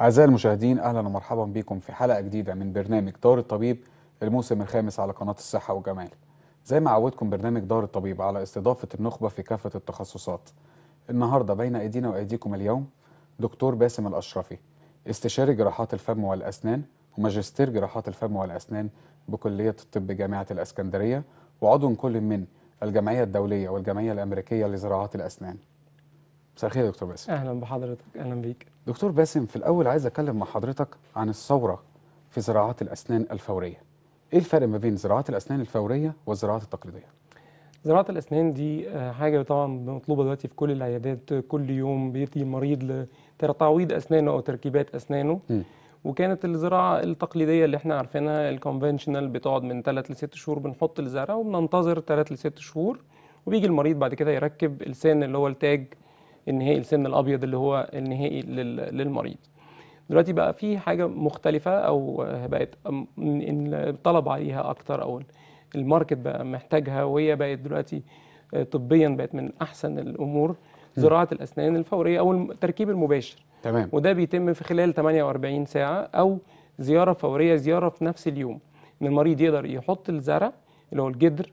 أعزائي المشاهدين أهلا ومرحبا بكم في حلقة جديدة من برنامج دار الطبيب الموسم الخامس على قناة الصحة وجمال زي ما عودكم برنامج دار الطبيب على استضافة النخبة في كافة التخصصات النهاردة بين أيدينا وأيديكم اليوم دكتور باسم الأشرفي استشاري جراحات الفم والأسنان وماجستير جراحات الفم والأسنان بكلية الطب جامعة الأسكندرية وعضو كل من الجمعية الدولية والجمعية الأمريكية لزراعة الأسنان مساء الخير يا دكتور باسم اهلا بحضرتك اهلا بيك دكتور باسم في الاول عايز اتكلم مع حضرتك عن الثوره في زراعات الاسنان الفوريه ايه الفرق ما بين زراعه الاسنان الفوريه والزراعه التقليديه زراعه الاسنان دي آه، حاجه طبعا مطلوبه دلوقتي في كل العيادات كل يوم بيجي المريض لتعويض اسنانه او تركيبات اسنانه م. وكانت الزراعه التقليديه اللي احنا عارفينها الكونفنشنال بتقعد من 3 ل 6 شهور بنحط الزرع وبننتظر 3 ل 6 شهور وبيجي المريض بعد كده يركب اللسان اللي هو التاج النهائي السن الابيض اللي هو النهائي للمريض دلوقتي بقى في حاجه مختلفه او بقت الطلب عليها اكتر او الماركت بقى محتاجها وهي بقت دلوقتي طبيا بقت من احسن الامور زراعه الاسنان الفوريه او التركيب المباشر تمام وده بيتم في خلال 48 ساعه او زياره فوريه زياره في نفس اليوم ان المريض يقدر يحط الزرع اللي هو الجدر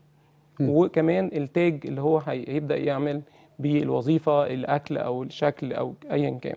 وكمان التاج اللي هو هيبدا يعمل بالوظيفه الاكل او الشكل او ايا كان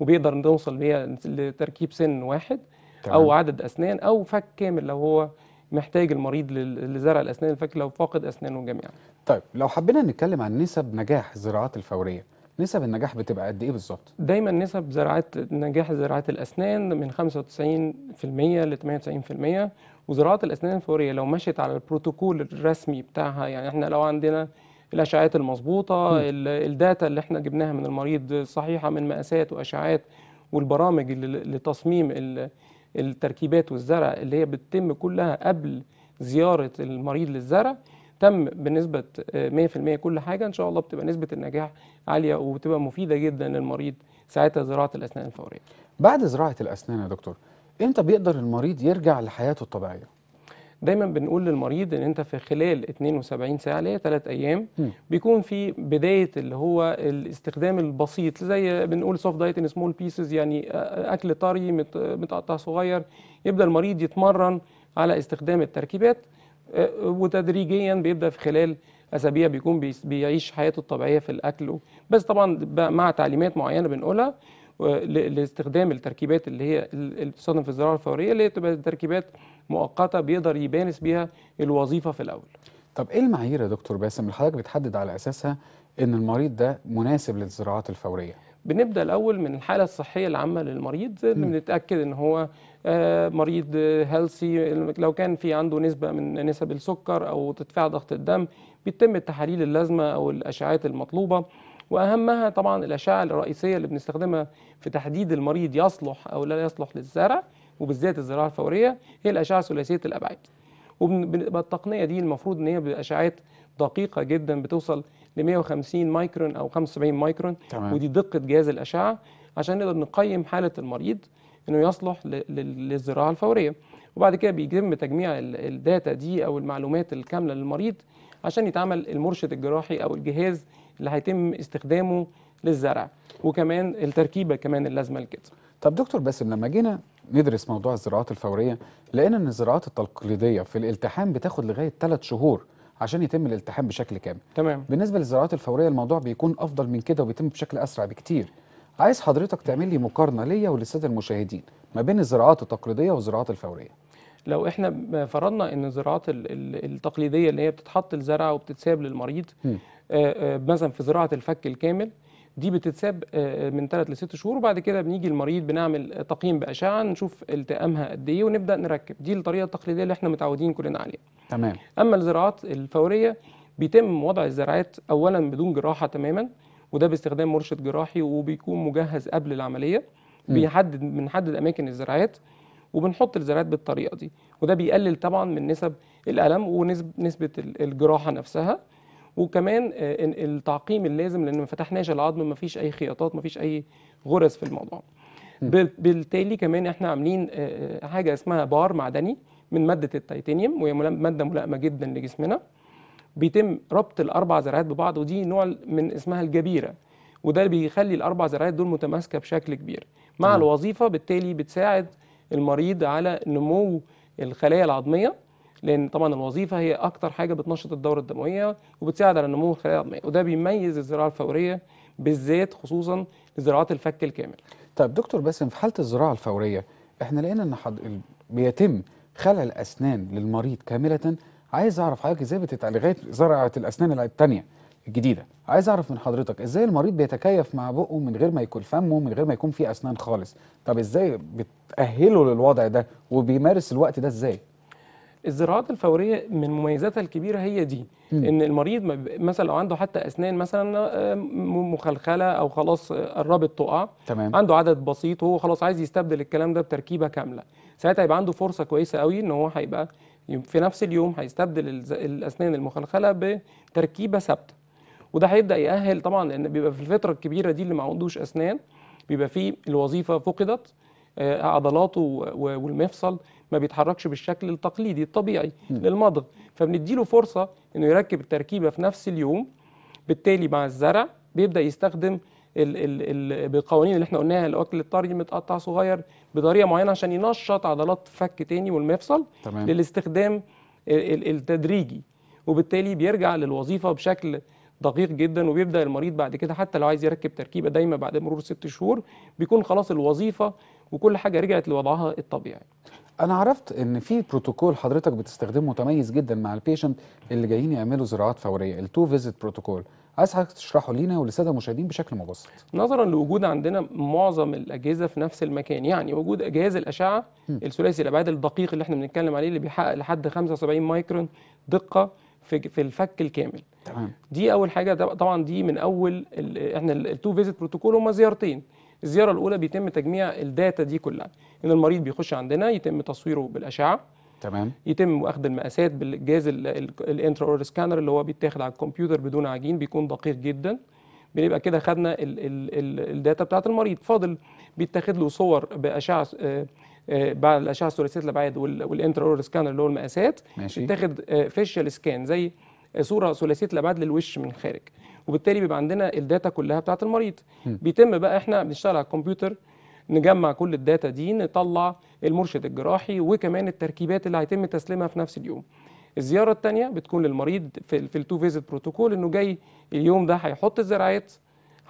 وبيقدر نوصل بيها لتركيب سن واحد تمام. او عدد اسنان او فك كامل لو هو محتاج المريض لزرع الاسنان الفك لو فاقد اسنانه جميعا طيب لو حبينا نتكلم عن نسب نجاح الزراعات الفوريه نسب النجاح بتبقى قد ايه بالظبط دايما نسب زراعات نجاح زراعات الاسنان من 95% ل 98% وزراعات الاسنان الفوريه لو مشيت على البروتوكول الرسمي بتاعها يعني احنا لو عندنا الاشعاعات المظبوطه الداتا اللي احنا جبناها من المريض صحيحه من مقاسات واشعاعات والبرامج لتصميم التركيبات والزرع اللي هي بتتم كلها قبل زياره المريض للزرع تم بنسبه 100% آه، كل حاجه ان شاء الله بتبقى نسبه النجاح عاليه وبتبقى مفيده جدا للمريض ساعتها زراعه الاسنان الفوريه. بعد زراعه الاسنان يا دكتور امتى بيقدر المريض يرجع لحياته الطبيعيه؟ دايما بنقول للمريض ان انت في خلال 72 ساعه اللي هي ثلاث ايام م. بيكون في بدايه اللي هو الاستخدام البسيط زي بنقول سوفت دايت ان سمول بيسز يعني اكل طري متقطع صغير يبدا المريض يتمرن على استخدام التركيبات وتدريجيا بيبدا في خلال اسابيع بيكون بيعيش حياته الطبيعيه في الاكل بس طبعا مع تعليمات معينه بنقولها لاستخدام التركيبات اللي هي اللي بتستخدم في الزراعه الفوريه اللي هي تبقى تركيبات مؤقته بيقدر يبانس بيها الوظيفه في الاول. طب ايه المعايير يا دكتور باسم اللي حضرتك بتحدد على اساسها ان المريض ده مناسب للزراعات الفوريه؟ بنبدا الاول من الحاله الصحيه العامه للمريض بنتاكد ان هو آه، مريض هيلسي لو كان في عنده نسبه من نسب السكر او ارتفاع ضغط الدم بيتم التحاليل اللازمه او الاشعاعات المطلوبه واهمها طبعا الاشعه الرئيسيه اللي بنستخدمها في تحديد المريض يصلح او لا يصلح للزرع وبالذات الزراعه الفوريه هي الاشعه ثلاثيه الابعاد وبالتقنيه دي المفروض ان هي باشعات دقيقه جدا بتوصل ل 150 مايكرون او 75 مايكرون تمام. ودي دقه جهاز الاشعه عشان نقدر نقيم حاله المريض انه يصلح للزراعه الفوريه وبعد كده بيتم تجميع الداتا دي او المعلومات الكامله للمريض عشان يتعمل المرشد الجراحي او الجهاز اللي هيتم استخدامه للزرع وكمان التركيبه كمان اللازمه لكده طب دكتور باسم لما جينا ندرس موضوع الزراعات الفوريه لقينا ان الزراعات التقليديه في الالتحام بتاخد لغايه ثلاث شهور عشان يتم الالتحام بشكل كامل تمام بالنسبه للزراعات الفوريه الموضوع بيكون افضل من كده وبيتم بشكل اسرع بكتير عايز حضرتك تعمل لي مقارنه ليا وللساده المشاهدين ما بين الزراعات التقليديه والزراعات الفوريه لو احنا فرضنا ان الزراعات التقليديه اللي هي بتتحط الزرع وبتتساب للمريض آه، آه، مثلا في زراعه الفك الكامل دي بتتساب آه، من 3 ل 6 شهور وبعد كده بنيجي المريض بنعمل تقييم باشعه نشوف التئامها قد ايه ونبدا نركب دي الطريقه التقليديه اللي احنا متعودين كلنا عليها تمام اما الزراعات الفوريه بيتم وضع الزرعات اولا بدون جراحه تماما وده باستخدام مرشد جراحي وبيكون مجهز قبل العمليه بيحدد بنحدد اماكن الزرعات وبنحط الزرعات بالطريقه دي وده بيقلل طبعا من نسب الالم ونسبه الجراحه نفسها وكمان آه، التعقيم اللازم لان ما فتحناش العظم ما فيش اي خياطات ما فيش اي غرز في الموضوع بالتالي كمان احنا عاملين آه، آه، حاجه اسمها بار معدني من ماده التيتانيوم وهي ماده ملائمه جدا لجسمنا بيتم ربط الاربع زرعات ببعض ودي نوع من اسمها الجبيره وده بيخلي الاربع زرعات دول متماسكه بشكل كبير مع الوظيفه بالتالي بتساعد المريض على نمو الخلايا العظميه لان طبعا الوظيفه هي اكتر حاجه بتنشط الدوره الدمويه وبتساعد على نمو الخلايا العظميه وده بيميز الزراعه الفوريه بالذات خصوصا زراعات الفك الكامل. طيب دكتور باسم في حاله الزراعه الفوريه احنا لقينا ان حض... بيتم خلع الاسنان للمريض كامله عايز اعرف حضرتك ازاي بتتعالج لغايه زراعه الاسنان الثانيه الجديده عايز اعرف من حضرتك ازاي المريض بيتكيف مع بقه من غير ما يكون فمه من غير ما يكون فيه اسنان خالص طب ازاي بتاهله للوضع ده وبيمارس الوقت ده ازاي الزراعات الفوريه من مميزاتها الكبيره هي دي م. ان المريض مثلا لو عنده حتى اسنان مثلا آه، مخلخله او خلاص آه، قربت تقع تمام. عنده عدد بسيط وهو خلاص عايز يستبدل الكلام ده بتركيبه كامله ساعتها هيبقى عنده فرصه كويسه قوي ان هو هيبقى في نفس اليوم هيستبدل الاسنان المخلخله بتركيبه ثابته وده هيبدا ياهل طبعا لان بيبقى في الفتره الكبيره دي اللي ما عندوش اسنان بيبقى فيه الوظيفه فقدت آه، عضلاته والمفصل ما بيتحركش بالشكل التقليدي الطبيعي للمضغ فبنديله فرصه انه يركب التركيبه في نفس اليوم بالتالي مع الزرع بيبدا يستخدم ال ال ال بالقوانين اللي احنا قلناها الاكل الطري متقطع صغير بطريقه معينه عشان ينشط عضلات فك تاني والمفصل تمام. للاستخدام التدريجي وبالتالي بيرجع للوظيفه بشكل دقيق جدا وبيبدا المريض بعد كده حتى لو عايز يركب تركيبه دايما بعد مرور ست شهور بيكون خلاص الوظيفه وكل حاجه رجعت لوضعها الطبيعي. انا عرفت ان في بروتوكول حضرتك بتستخدمه متميز جدا مع البيشنت اللي جايين يعملوا زراعات فوريه التو فيزيت بروتوكول عايز حضرتك تشرحه لينا وللساده المشاهدين بشكل مبسط. نظرا لوجود عندنا معظم الاجهزه في نفس المكان، يعني وجود جهاز الاشعه الثلاثي الابعاد الدقيق اللي احنا بنتكلم عليه اللي بيحقق لحد 75 مايكرون دقه في في الفك الكامل تمام دي اول حاجه طبعا دي من اول احنا التو فيزيت بروتوكول هما زيارتين الزياره الاولى بيتم تجميع الداتا دي كلها ان المريض بيخش عندنا يتم تصويره بالاشعه تمام يتم اخذ المقاسات بالجهاز الانترا اورال سكانر اللي هو بيتاخد على الكمبيوتر بدون عجين بيكون دقيق جدا بنبقى كده خدنا الداتا بتاعت المريض فاضل بيتاخد له صور باشعه آه، آه، بعد الاشعه الثلاثيه الابعاد والانترا اورال سكانر اللي هو المقاسات ماشي فيشال سكان آه، زي صوره ثلاثيه الابعاد للوش من الخارج وبالتالي بيبقى عندنا الداتا كلها بتاعت المريض م. بيتم بقى احنا بنشتغل على الكمبيوتر نجمع كل الداتا دي نطلع المرشد الجراحي وكمان التركيبات اللي هيتم تسليمها في نفس اليوم الزياره الثانيه بتكون للمريض في, في التو فيزيت بروتوكول انه جاي اليوم ده هيحط الزراعات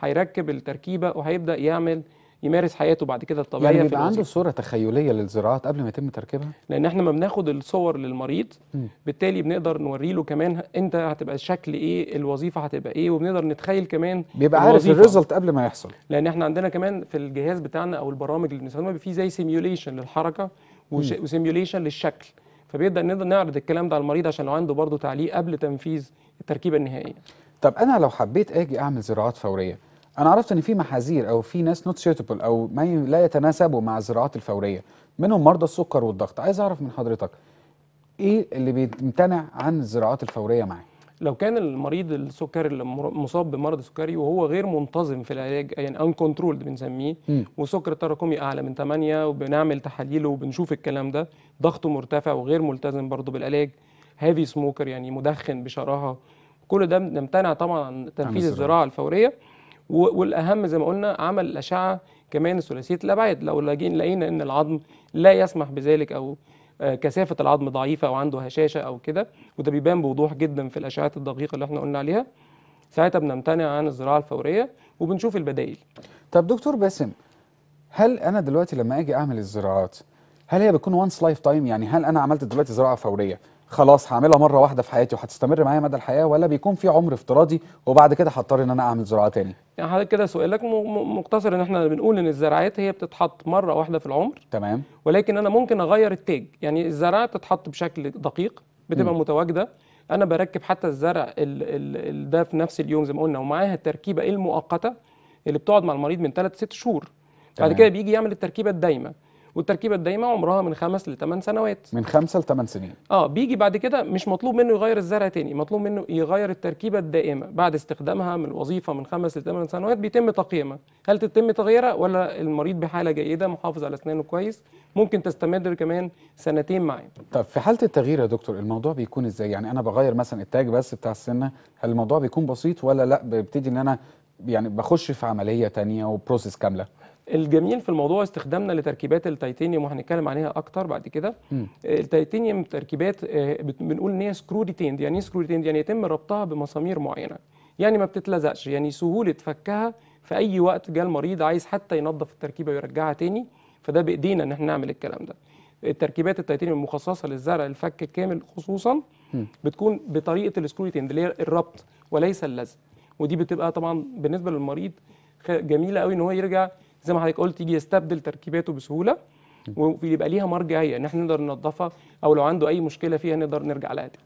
هيركب التركيبه وهيبدا يعمل يمارس حياته بعد كده الطبيعيه يعني بيبقى عنده صوره تخيليه للزراعات قبل ما يتم تركيبها لان احنا ما بناخد الصور للمريض بالتالي بنقدر نوري له كمان انت هتبقى الشكل ايه الوظيفه هتبقى ايه وبنقدر نتخيل كمان بيبقى عارف الريزلت قبل ما يحصل لان احنا عندنا كمان في الجهاز بتاعنا او البرامج اللي بنستخدمها في زي سيميوليشن للحركه وسيميوليشن للشكل فبيبدا نقدر نعرض الكلام ده على المريض عشان لو عنده برضه تعليق قبل تنفيذ التركيبه النهائيه طب انا لو حبيت اجي اعمل زراعات فوريه انا عرفت ان في محاذير او في ناس نوت سيوتبل او ما ي... لا يتناسبوا مع الزراعات الفوريه منهم مرضى السكر والضغط عايز اعرف من حضرتك ايه اللي بيمتنع عن الزراعات الفوريه معاه لو كان المريض السكري اللي مصاب بمرض سكري وهو غير منتظم في العلاج يعني كنترولد بنسميه وسكر تراكمي اعلى من 8 وبنعمل تحاليله وبنشوف الكلام ده ضغطه مرتفع وغير ملتزم برضه بالعلاج هيفي سموكر يعني مدخن بشراهه كل ده نمتنع طبعا عن تنفيذ الزراعه الفوريه والاهم زي ما قلنا عمل الاشعه كمان ثلاثيه الابعاد لو لقينا ان العظم لا يسمح بذلك او آه، كثافه العظم ضعيفه او عنده هشاشه او كده وده بيبان بوضوح جدا في الاشعات الدقيقه اللي احنا قلنا عليها ساعتها بنمتنع عن الزراعه الفوريه وبنشوف البدائل طب دكتور باسم هل انا دلوقتي لما اجي اعمل الزراعات هل هي بتكون وانس لايف تايم يعني هل انا عملت دلوقتي زراعه فوريه خلاص هعملها مره واحده في حياتي وهتستمر معايا مدى الحياه ولا بيكون في عمر افتراضي وبعد كده هضطر ان انا اعمل زراعه تاني يعني حضرتك كده سؤالك مقتصر ان احنا بنقول ان الزراعات هي بتتحط مره واحده في العمر تمام ولكن انا ممكن اغير التاج يعني الزراعه بتتحط بشكل دقيق بتبقى م. متواجده انا بركب حتى الزرع ال ال ال ده في نفس اليوم زي ما قلنا ومعاها التركيبه المؤقته اللي بتقعد مع المريض من 3 ل 6 شهور بعد كده بيجي يعمل التركيبه الدايمه والتركيبه الدايمه عمرها من خمس لثمان سنوات من خمسه لثمان سنين اه بيجي بعد كده مش مطلوب منه يغير الزرع تاني مطلوب منه يغير التركيبه الدائمه بعد استخدامها من وظيفه من خمس لثمان سنوات بيتم تقييمها هل تتم تغييرها ولا المريض بحاله جيده محافظ على اسنانه كويس ممكن تستمر كمان سنتين معاه طب في حاله التغيير يا دكتور الموضوع بيكون ازاي يعني انا بغير مثلا التاج بس بتاع السنه هل الموضوع بيكون بسيط ولا لا ببتدي ان انا يعني بخش في عمليه تانية وبروسيس كامله الجميل في الموضوع استخدامنا لتركيبات التيتانيوم وهنتكلم عليها اكتر بعد كده آه، التيتانيوم تركيبات آه، بنقول ان هي سكرو ريتيند يعني ايه سكرو ريتيند يعني يتم ربطها بمسامير معينه يعني ما بتتلزقش يعني سهوله فكها في اي وقت جه المريض عايز حتى ينظف التركيبه ويرجعها تاني فده بايدينا ان احنا نعمل الكلام ده التركيبات التيتانيوم المخصصه للزرع الفك الكامل خصوصا بتكون بطريقه السكرو ريتيند اللي هي الربط وليس اللزق ودي بتبقى طبعا بالنسبه للمريض جميله قوي ان هو يرجع زي ما حضرتك قلت يجي يستبدل تركيباته بسهوله ويبقى ليها مرجعيه ان احنا نقدر ننظفها او لو عنده اي مشكله فيها نقدر نرجع لها تاني.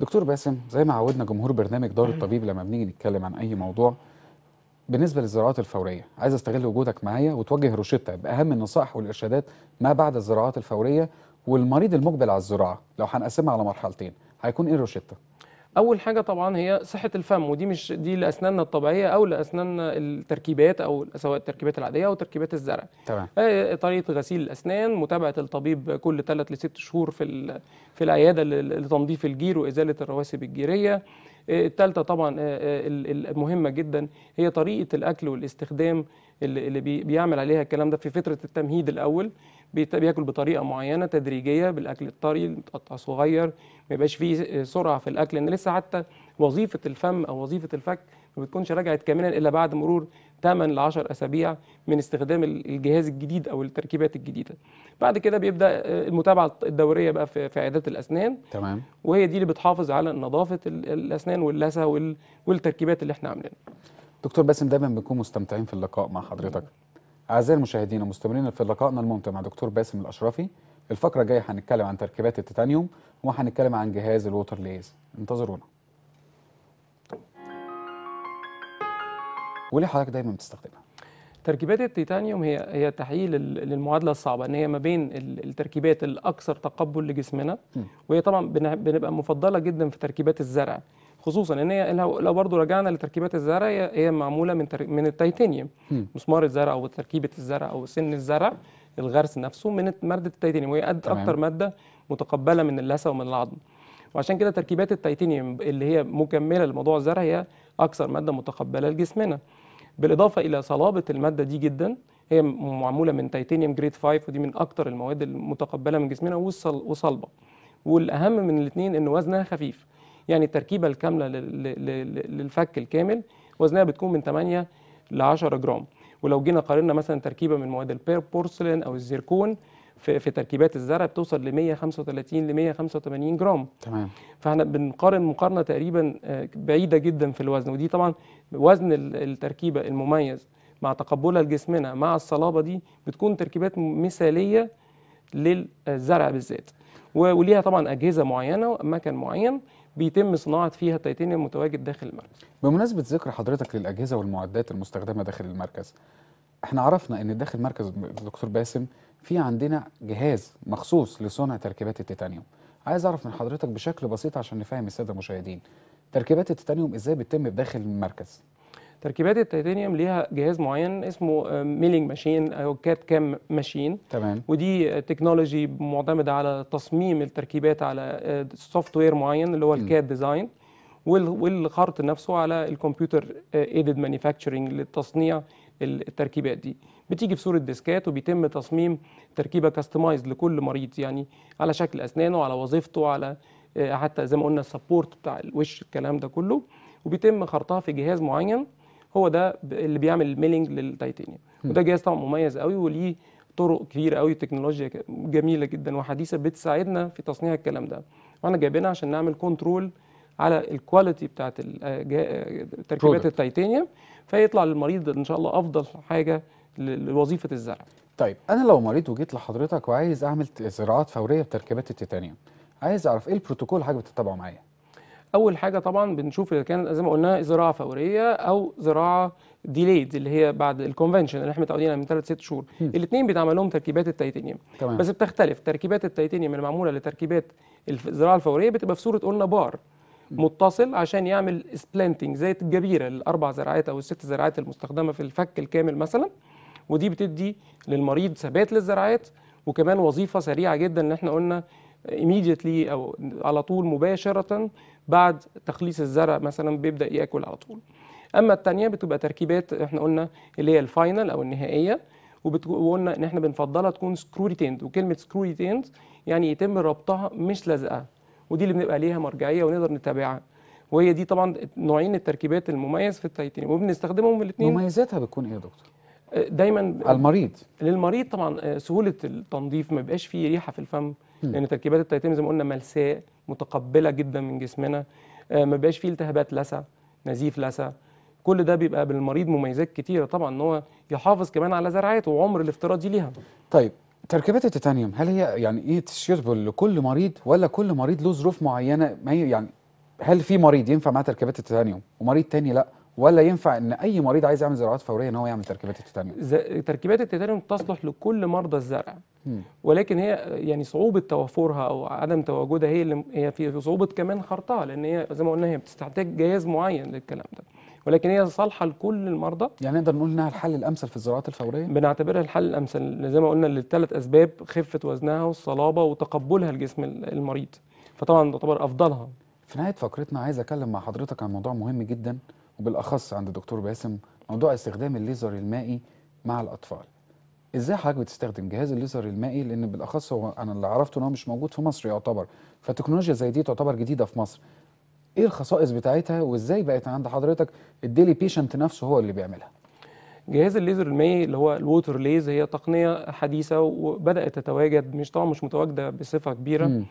دكتور باسم زي ما عودنا جمهور برنامج دار الطبيب لما بنيجي نتكلم عن اي موضوع بالنسبه للزراعات الفوريه عايز استغل وجودك معايا وتوجه روشته باهم النصائح والارشادات ما بعد الزراعات الفوريه والمريض المقبل على الزراعه لو هنقسمها على مرحلتين هيكون ايه روشته؟ اول حاجه طبعا هي صحه الفم ودي مش دي لاسناننا الطبيعيه او لاسناننا التركيبات او سواء التركيبات العاديه او تركيبات الزرع تمام آه، طريقه غسيل الاسنان متابعه الطبيب كل 3 ل 6 شهور في في العياده لتنظيف الجير وازاله الرواسب الجيريه آه، الثالثه طبعا آه، آه، المهمه جدا هي طريقه الاكل والاستخدام اللي بيعمل عليها الكلام ده في فتره التمهيد الاول بياكل بطريقه معينه تدريجيه بالاكل الطري متقطع صغير ما يبقاش فيه سرعه في الاكل لأن لسه حتى وظيفه الفم او وظيفه الفك ما بتكونش رجعت كاملا الا بعد مرور 8 ل 10 اسابيع من استخدام الجهاز الجديد او التركيبات الجديده بعد كده بيبدا آه، المتابعه الدوريه بقى في عيادات الاسنان تمام وهي دي اللي بتحافظ على نظافه الاسنان واللثه والتركيبات اللي احنا عاملينها دكتور باسم دايما بنكون مستمتعين في اللقاء مع حضرتك اعزائي المشاهدين ومستمرين في لقائنا الممتع مع دكتور باسم الاشرفي الفقره الجايه هنتكلم عن تركيبات التيتانيوم وهنتكلم عن جهاز الووتر ليز انتظرونا وليه حضرتك دايما بتستخدمها؟ تركيبات التيتانيوم هي هي تحقيق للمعادله الصعبه ان هي ما بين التركيبات الاكثر تقبل لجسمنا وهي طبعا بنبقى مفضله جدا في تركيبات الزرع خصوصا ان هي لو برضو رجعنا لتركيبات الزرع هي معموله من من التيتانيوم مسمار الزرع او تركيبه الزرع او سن الزرع الغرس نفسه من ماده التيتانيوم وهي اكثر ماده متقبله من اللثه ومن العظم وعشان كده تركيبات التيتانيوم اللي هي مكمله لموضوع الزرع هي اكثر ماده متقبله لجسمنا بالاضافه الى صلابه الماده دي جدا هي معموله من تيتانيوم جريد 5 ودي من اكتر المواد المتقبله من جسمنا وصلبه والاهم من الاثنين ان وزنها خفيف يعني التركيبه الكامله للفك الكامل وزنها بتكون من 8 ل 10 جرام ولو جينا قارنا مثلا تركيبه من مواد البورسلين او الزيركون في, في تركيبات الزرع بتوصل ل 135 ل 185 جرام تمام فاحنا بنقارن مقارنه تقريبا آه، بعيده جدا في الوزن ودي طبعا وزن التركيبه المميز مع تقبلها لجسمنا مع الصلابه دي بتكون تركيبات مثاليه للزرع بالذات وليها طبعا اجهزه معينه واماكن معين بيتم صناعه فيها التيتانيوم المتواجد داخل المركز. بمناسبه ذكر حضرتك للاجهزه والمعدات المستخدمه داخل المركز. احنا عرفنا ان داخل مركز الدكتور باسم في عندنا جهاز مخصوص لصنع تركيبات التيتانيوم. عايز اعرف من حضرتك بشكل بسيط عشان نفهم الساده المشاهدين. تركيبات التيتانيوم ازاي بتتم داخل المركز تركيبات التيتانيوم ليها جهاز معين اسمه آه، ميلينج ماشين او كات كام ماشين تمام ودي تكنولوجي معتمده على تصميم التركيبات على سوفت آه، وير معين اللي هو الكات ديزاين والخرط نفسه على الكمبيوتر ايدد آه، مانيفاكتشرنج لتصنيع التركيبات دي بتيجي في صوره ديسكات وبيتم تصميم تركيبه كاستمايز لكل مريض يعني على شكل اسنانه على وظيفته على آه، حتى زي ما قلنا السبورت بتاع الوش الكلام ده كله وبيتم خرطها في جهاز معين هو ده اللي بيعمل الميلنج للتيتانيوم وده جهاز طبعا مميز قوي وليه طرق كثيره قوي تكنولوجيا جميله جدا وحديثه بتساعدنا في تصنيع الكلام ده واحنا جايبينها عشان نعمل كنترول على الكواليتي بتاعت آه، آه، تركيبات التيتانيوم فيطلع للمريض ان شاء الله افضل حاجه لوظيفه الزرع طيب انا لو مريض وجيت لحضرتك وعايز اعمل زراعات فوريه بتركيبات التيتانيوم عايز اعرف ايه البروتوكول حاجه بتتبعه معايا اول حاجه طبعا بنشوف اذا كان زي ما قلنا زراعه فوريه او زراعه ديليد اللي هي بعد الكونفنشن اللي احنا متعودين عليها من 3 6 شهور الاثنين بيتعمل لهم تركيبات التيتانيوم بس بتختلف تركيبات التيتانيوم المعموله لتركيبات الزراعه الفوريه بتبقى في صوره قلنا بار متصل عشان يعمل سبلانتنج زي الجبيره الاربع زراعات او الست زراعات المستخدمه في الفك الكامل مثلا ودي بتدي للمريض ثبات للزراعات وكمان وظيفه سريعه جدا ان احنا قلنا immediately او على طول مباشره بعد تخليص الزرع مثلا بيبدا ياكل على طول اما الثانيه بتبقى تركيبات احنا قلنا اللي هي الفاينل او النهائيه وقلنا ان احنا بنفضلها تكون سكرو ريتيند وكلمه سكرو ريتيند يعني يتم ربطها مش لازقه ودي اللي بنبقى ليها مرجعيه ونقدر نتابعها وهي دي طبعا نوعين التركيبات المميز في التيتانيوم وبنستخدمهم الاثنين مميزاتها بتكون ايه يا دكتور دايما المريض للمريض طبعا آه، سهوله التنظيف ما بيبقاش فيه ريحه في الفم لان لان تركيبات التيتانيوم زي ما قلنا ملساء متقبله جدا من جسمنا آه، ما بيبقاش فيه التهابات لسع نزيف لسع كل ده بيبقى بالمريض مميزات كتيره طبعا ان هو يحافظ كمان على زرعاته وعمر الافتراضي ليها طيب تركيبات التيتانيوم هل هي يعني ايه تشيربل لكل مريض ولا كل مريض له ظروف معينه ما يعني هل في مريض ينفع معاه تركيبات التيتانيوم ومريض تاني لا ولا ينفع ان اي مريض عايز يعمل زراعات فوريه ان هو يعمل تركيبات التيتانيوم ز... تركيبات التيتانيوم تصلح لكل مرضى الزرع م. ولكن هي يعني صعوبه توفرها او عدم تواجدها هي اللي هي في صعوبه كمان خرطها لان هي زي ما قلنا هي بتستحتاج جهاز معين للكلام ده ولكن هي صالحه لكل المرضى يعني نقدر نقول انها الحل الامثل في الزراعات الفوريه بنعتبرها الحل الامثل زي ما قلنا للثلاث اسباب خفه وزنها والصلابه وتقبلها الجسم المريض فطبعا تعتبر افضلها في نهايه فقرتنا عايز اتكلم مع حضرتك عن موضوع مهم جدا وبالاخص عند الدكتور باسم موضوع استخدام الليزر المائي مع الاطفال ازاي حضرتك بتستخدم جهاز الليزر المائي لان بالاخص هو انا اللي عرفته ان هو مش موجود في مصر يعتبر فتكنولوجيا زي دي تعتبر جديده في مصر ايه الخصائص بتاعتها وازاي بقت عند حضرتك الديلي بيشنت نفسه هو اللي بيعملها جهاز الليزر المائي اللي هو الووتر ليز هي تقنيه حديثه وبدات تتواجد مش طبعا مش متواجده بصفه كبيره م.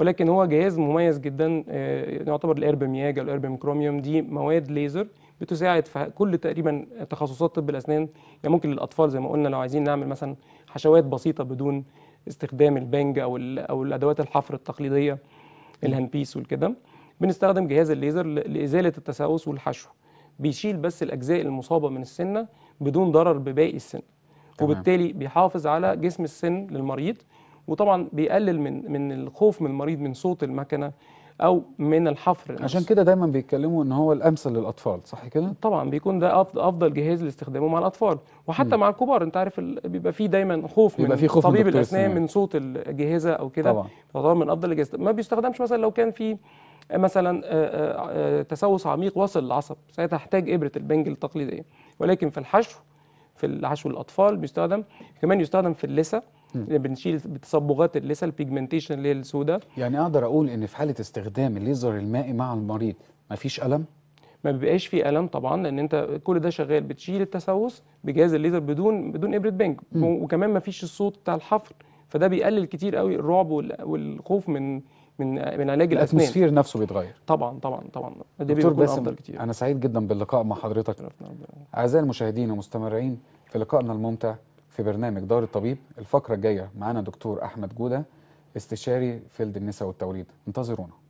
ولكن هو جهاز مميز جدا آه، يعتبر الاربم ياجا الاربم كروميوم دي مواد ليزر بتساعد في كل تقريبا تخصصات طب الاسنان يعني ممكن للاطفال زي ما قلنا لو عايزين نعمل مثلا حشوات بسيطه بدون استخدام البنج او او الادوات الحفر التقليديه الهنبيس والكده بنستخدم جهاز الليزر لازاله التسوس والحشو بيشيل بس الاجزاء المصابه من السنه بدون ضرر بباقي السن وبالتالي بيحافظ على جسم السن للمريض وطبعا بيقلل من من الخوف من المريض من صوت المكنه او من الحفر عشان كده دايما بيتكلموا ان هو الامثل للاطفال صح كده طبعا بيكون ده افضل جهاز لاستخدامه مع الاطفال وحتى م. مع الكبار انت عارف بيبقى فيه دايما خوف بيبقى من فيه خوف طبيب الاسنان من صوت الاجهزه او كده طبعا فطبعا من افضل الاجهزه ما بيستخدمش مثلا لو كان في مثلا آه، آه، آه، تسوس عميق وصل العصب سيتحتاج ابره البنج التقليديه ولكن في الحشو في الحشو الاطفال بيستخدم كمان يستخدم في اللثه اللي بنشيل بتصبغات الليسه البيجمنتيشن اللي هي السوداء يعني اقدر اقول ان في حاله استخدام الليزر المائي مع المريض مفيش الم ما بيبقاش في الم طبعا لان انت كل ده شغال بتشيل التسوس بجهاز الليزر بدون بدون ابره بنج وكمان مفيش الصوت بتاع الحفر فده بيقلل كتير قوي الرعب والخوف من من من علاج الاسنان الاتموسفير نفسه بيتغير طبعا طبعا طبعا ده بيكون افضل كتير انا سعيد جدا باللقاء مع حضرتك اعزائي المشاهدين ومستمرين في لقائنا الممتع في برنامج دار الطبيب الفقرة الجاية معانا دكتور أحمد جودة استشاري فيلد النساء والتوليد انتظرونا